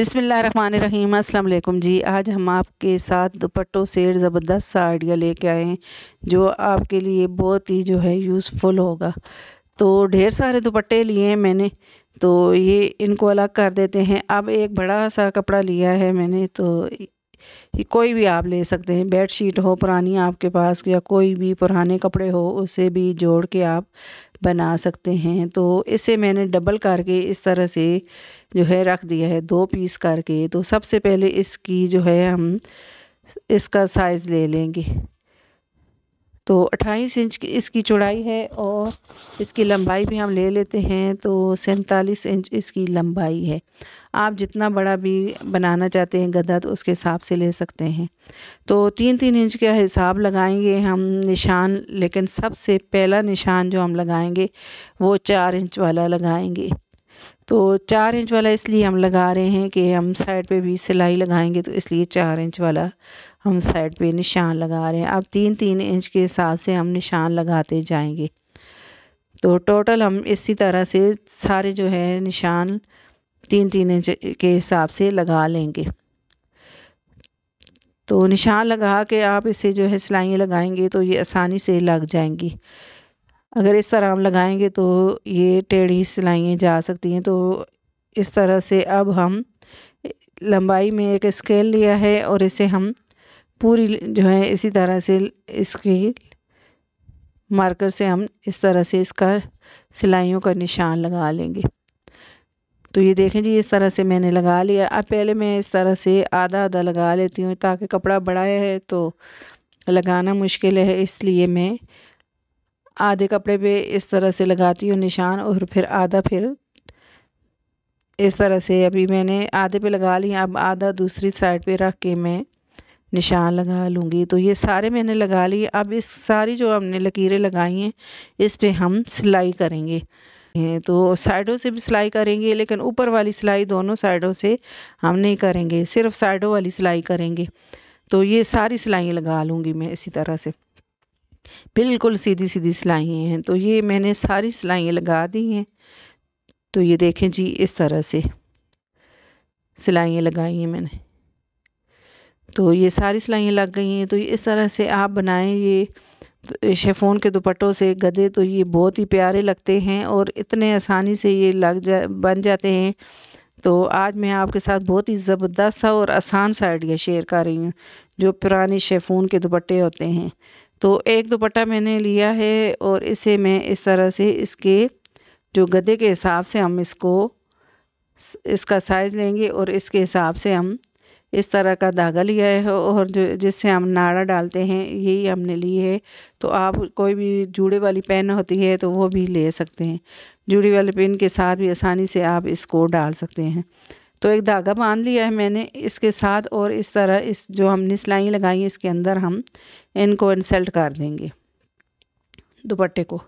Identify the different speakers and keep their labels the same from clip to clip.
Speaker 1: अस्सलाम अल्लाम जी आज हम आपके साथ दुपट्टों से ज़बरदस्त सा आइडिया लेके आए हैं जो आपके लिए बहुत ही जो है यूज़फुल होगा तो ढेर सारे दुपट्टे लिए हैं मैंने तो ये इनको अलग कर देते हैं अब एक बड़ा सा कपड़ा लिया है मैंने तो कि कोई भी आप ले सकते हैं बेड शीट हो पुरानी आपके पास या कोई भी पुराने कपड़े हो उसे भी जोड़ के आप बना सकते हैं तो इसे मैंने डबल करके इस तरह से जो है रख दिया है दो पीस करके तो सबसे पहले इसकी जो है हम इसका साइज़ ले लेंगे तो 28 इंच की इसकी चौड़ाई है और इसकी लंबाई भी हम ले लेते हैं तो सैंतालीस इंच इसकी लंबाई है आप जितना बड़ा भी बनाना चाहते हैं गद्दा तो उसके हिसाब से ले सकते हैं तो तीन तीन इंच का हिसाब लगाएंगे हम निशान लेकिन सबसे पहला निशान जो हम लगाएंगे वो चार इंच वाला लगाएंगे तो चार इंच वाला इसलिए हम लगा रहे हैं कि हम साइड पे भी सिलाई लगाएंगे तो इसलिए चार इंच वाला हम साइड पे निशान लगा रहे हैं अब तीन तीन इंच के हिसाब से हम निशान लगाते जाएंगे तो टोटल हम इसी तरह से सारे जो है निशान तीन तीन इंच के हिसाब से लगा लेंगे तो निशान लगा के आप इसे जो है सिलाइयाँ लगाएंगे तो ये आसानी से लग जाएंगी अगर इस तरह हम लगाएंगे तो ये टेढ़ी सिलाइयाँ जा सकती हैं तो इस तरह से अब हम लंबाई में एक स्केल लिया है और इसे हम पूरी जो है इसी तरह से इसकी मार्कर से हम इस तरह से इसका सिलाइयों का निशान लगा लेंगे तो ये देखें जी इस तरह से मैंने लगा लिया अब पहले मैं इस तरह से आधा आधा लगा लेती हूँ ताकि कपड़ा बड़ा है तो लगाना मुश्किल है इसलिए मैं आधे कपड़े पे इस तरह से लगाती हूँ निशान और फिर आधा फिर इस तरह से अभी मैंने आधे पे लगा लिया अब आधा दूसरी साइड पे रख के मैं निशान लगा लूँगी तो ये सारे मैंने लगा लिए अब इस सारी जो हमने लकीरें लगाई हैं इस पर हम सिलाई करेंगे तो साइडों से भी सिलाई करेंगे लेकिन ऊपर वाली सिलाई दोनों साइडों से हम नहीं करेंगे सिर्फ साइडों वाली सिलाई करेंगे तो ये सारी सिलाइयाँ लगा लूँगी मैं इसी तरह से बिल्कुल सीधी सीधी सिलाइयाँ हैं तो ये मैंने सारी सिलाइयाँ लगा दी हैं तो ये देखें जी इस तरह से सिलाइयाँ लगाई हैं मैंने तो ये सारी सिलाइयाँ लग गई हैं तो इस तरह से आप बनाएं ये शेफोन के दुपट्टों से गदे तो ये बहुत ही प्यारे लगते हैं और इतने आसानी से ये लग जा बन जाते हैं तो आज मैं आपके साथ बहुत ही ज़बरदस्त सा और आसान सा आइडिया शेयर कर रही हूँ जो पुराने शेफोन के दुपट्टे होते हैं तो एक दुपट्टा मैंने लिया है और इसे मैं इस तरह से इसके जो गदे के हिसाब से हम इसको इसका साइज़ लेंगे और इसके हिसाब से हम इस तरह का धागा लिया है और जो जिससे हम नाड़ा डालते हैं यही हमने ली है तो आप कोई भी जूड़े वाली पेन होती है तो वो भी ले सकते हैं जुड़ी वाले पेन के साथ भी आसानी से आप इसको डाल सकते हैं तो एक धागा बांध लिया है मैंने इसके साथ और इस तरह इस जो हमने सिलाई लगाई है इसके अंदर हम इनको इंसल्ट कर देंगे दुपट्टे को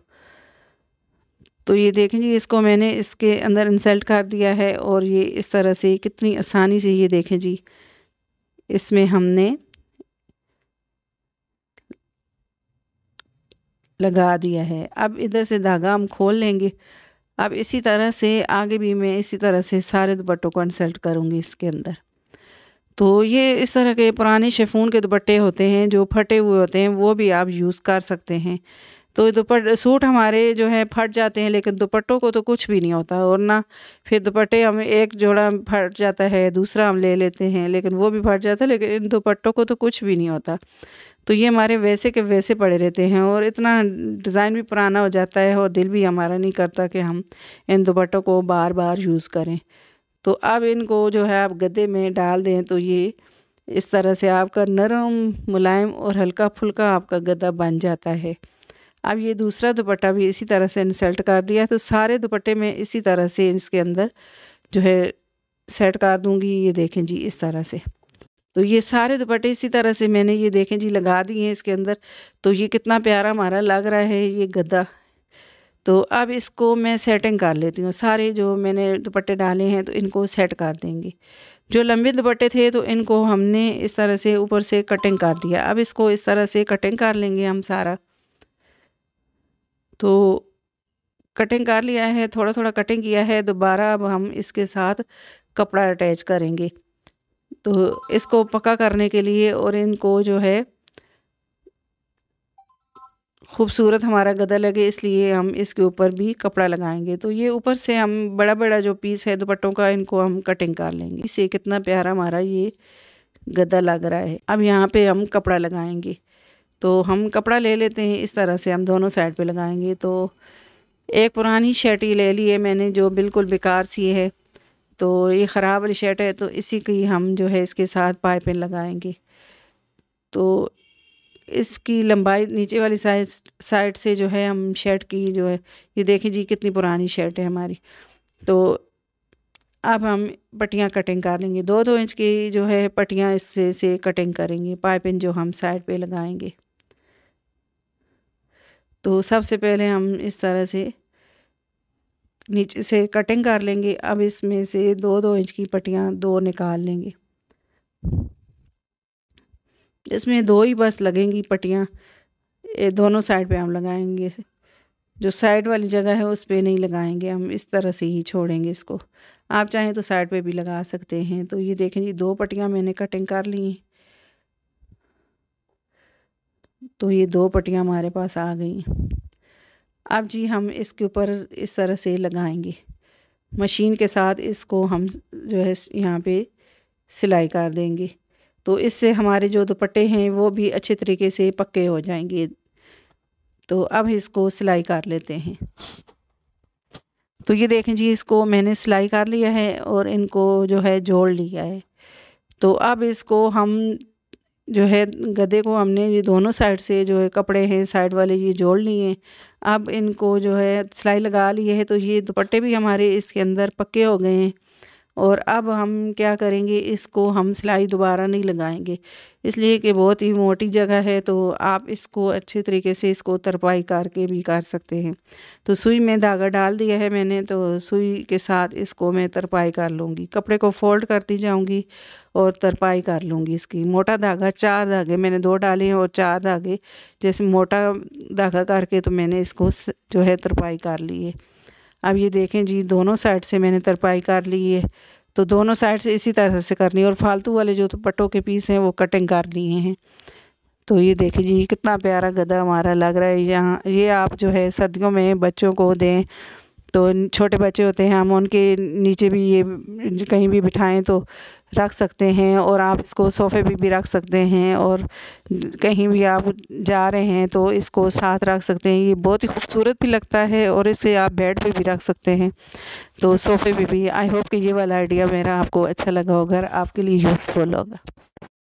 Speaker 1: तो ये देखें जी इसको मैंने इसके अंदर इंसल्ट कर दिया है और ये इस तरह से कितनी आसानी से ये देखें जी इसमें हमने लगा दिया है अब इधर से धागा हम खोल लेंगे अब इसी तरह से आगे भी मैं इसी तरह से सारे दुपट्टों को इंसल्ट करूँगी इसके अंदर तो ये इस तरह के पुराने शेफून के दुपट्टे होते हैं जो फटे हुए होते हैं वो भी आप यूज़ कर सकते हैं तो दुपट सूट हमारे जो है फट जाते हैं लेकिन दुपट्टों को तो कुछ भी नहीं होता और ना फिर दुपट्टे हम एक जोड़ा फट जाता है दूसरा हम ले लेते हैं लेकिन वो भी फट जाता है लेकिन इन दुपट्टों को तो कुछ भी नहीं होता तो ये हमारे वैसे के वैसे पड़े रहते हैं और इतना डिज़ाइन भी पुराना हो जाता है और दिल भी हमारा नहीं करता कि हम इन दुपट्टों को बार बार यूज़ करें तो अब इनको जो है आप गद्दे में डाल दें तो ये इस तरह से आपका नरम मुलायम और हल्का फुल्का आपका गद्दा बन जाता है अब ये दूसरा दुपट्टा भी इसी तरह से इंसल्ट कर दिया तो सारे दुपट्टे में इसी तरह से इसके अंदर जो है सेट कर दूँगी ये देखें जी इस तरह से तो ये सारे दुपट्टे इसी तरह से मैंने ये देखें जी लगा दिए हैं इसके अंदर तो ये कितना प्यारा हमारा लग रहा है ये गद्दा तो अब इसको मैं सेटिंग कर लेती हूँ सारे जो मैंने दुपट्टे डाले हैं तो इनको सेट कर देंगे जो लंबे दुपट्टे थे तो इनको हमने इस तरह से ऊपर से कटिंग कर दिया अब इसको इस तरह से कटिंग कर लेंगे हम सारा तो कटिंग कर लिया है थोड़ा थोड़ा कटिंग किया है दोबारा अब हम इसके साथ कपड़ा अटैच करेंगे तो इसको पक्का करने के लिए और इनको जो है खूबसूरत हमारा गदा लगे इसलिए हम इसके ऊपर भी कपड़ा लगाएंगे तो ये ऊपर से हम बड़ा बड़ा जो पीस है दुपट्टों का इनको हम कटिंग कर लेंगे इससे कितना प्यारा हमारा ये गदा लग रहा है अब यहाँ पे हम कपड़ा लगाएंगे तो हम कपड़ा ले लेते हैं इस तरह से हम दोनों साइड पे लगाएंगे तो एक पुरानी शर्ट ही ले ली है मैंने जो बिल्कुल बेकार सी है तो ये ख़राब वाली शर्ट है तो इसी की हम जो है इसके साथ पाइपें लगाएंगे तो इसकी लंबाई नीचे वाली साइड साइड से जो है हम शर्ट की जो है ये देखें जी कितनी पुरानी शर्ट है हमारी तो अब हम पट्टियाँ कटिंग कर लेंगे दो दो इंच की जो है पट्टियाँ इससे से कटिंग करेंगे पाइपिंग जो हम साइड पे लगाएंगे तो सबसे पहले हम इस तरह से नीचे से कटिंग कर लेंगे अब इसमें से दो दो इंच की पट्टियाँ दो निकाल लेंगे इसमें दो ही बस लगेंगी पट्टियाँ दोनों साइड पे हम लगाएंगे जो साइड वाली जगह है उस पर नहीं लगाएंगे हम इस तरह से ही छोड़ेंगे इसको आप चाहें तो साइड पे भी लगा सकते हैं तो ये देखें जी दो पट्टियाँ मैंने कटिंग कर ली हैं तो ये दो पट्टियाँ हमारे पास आ गई अब जी हम इसके ऊपर इस तरह से लगाएंगे मशीन के साथ इसको हम जो है यहाँ पे सिलाई कर देंगे तो इससे हमारे जो दुपट्टे हैं वो भी अच्छे तरीके से पक्के हो जाएंगे तो अब इसको सिलाई कर लेते हैं तो ये देखें जी इसको मैंने सिलाई कर लिया है और इनको जो है जोड़ लिया है तो अब इसको हम जो है गधे को हमने ये दोनों साइड से जो है कपड़े हैं साइड वाले ये जोड़ लिए अब इनको जो है सिलाई लगा लिए है तो ये दुपट्टे भी हमारे इसके अंदर पक्के हो गए हैं और अब हम क्या करेंगे इसको हम सिलाई दोबारा नहीं लगाएंगे इसलिए कि बहुत ही मोटी जगह है तो आप इसको अच्छे तरीके से इसको तरपाई करके भी कर सकते हैं तो सुई में धागा डाल दिया है मैंने तो सुई के साथ इसको मैं तरपाई कर लूँगी कपड़े को फोल्ड करती जाऊँगी और तरपाई कर लूँगी इसकी मोटा धागा चार धागे मैंने दो डाले हैं और चार धागे जैसे मोटा धागा करके तो मैंने इसको जो है तरपाई कर ली है अब ये देखें जी दोनों साइड से मैंने तरपाई कर ली है तो दोनों साइड से इसी तरह से करनी है और फालतू वाले जो तो पट्टों के पीस हैं वो कटिंग कर लिए हैं तो ये देखिए जी कितना प्यारा गदा हमारा लग रहा है यहाँ ये आप जो है सर्दियों में बच्चों को दें तो छोटे बच्चे होते हैं हम उनके नीचे भी ये कहीं भी बिठाएं तो रख सकते हैं और आप इसको सोफ़े पे भी रख सकते हैं और कहीं भी आप जा रहे हैं तो इसको साथ रख सकते हैं ये बहुत ही खूबसूरत भी लगता है और इसे आप बेड पे भी रख सकते हैं तो सोफ़े पे भी आई होप कि ये वाला आइडिया मेरा आपको अच्छा लगा होगा आपके लिए यूज़फुल होगा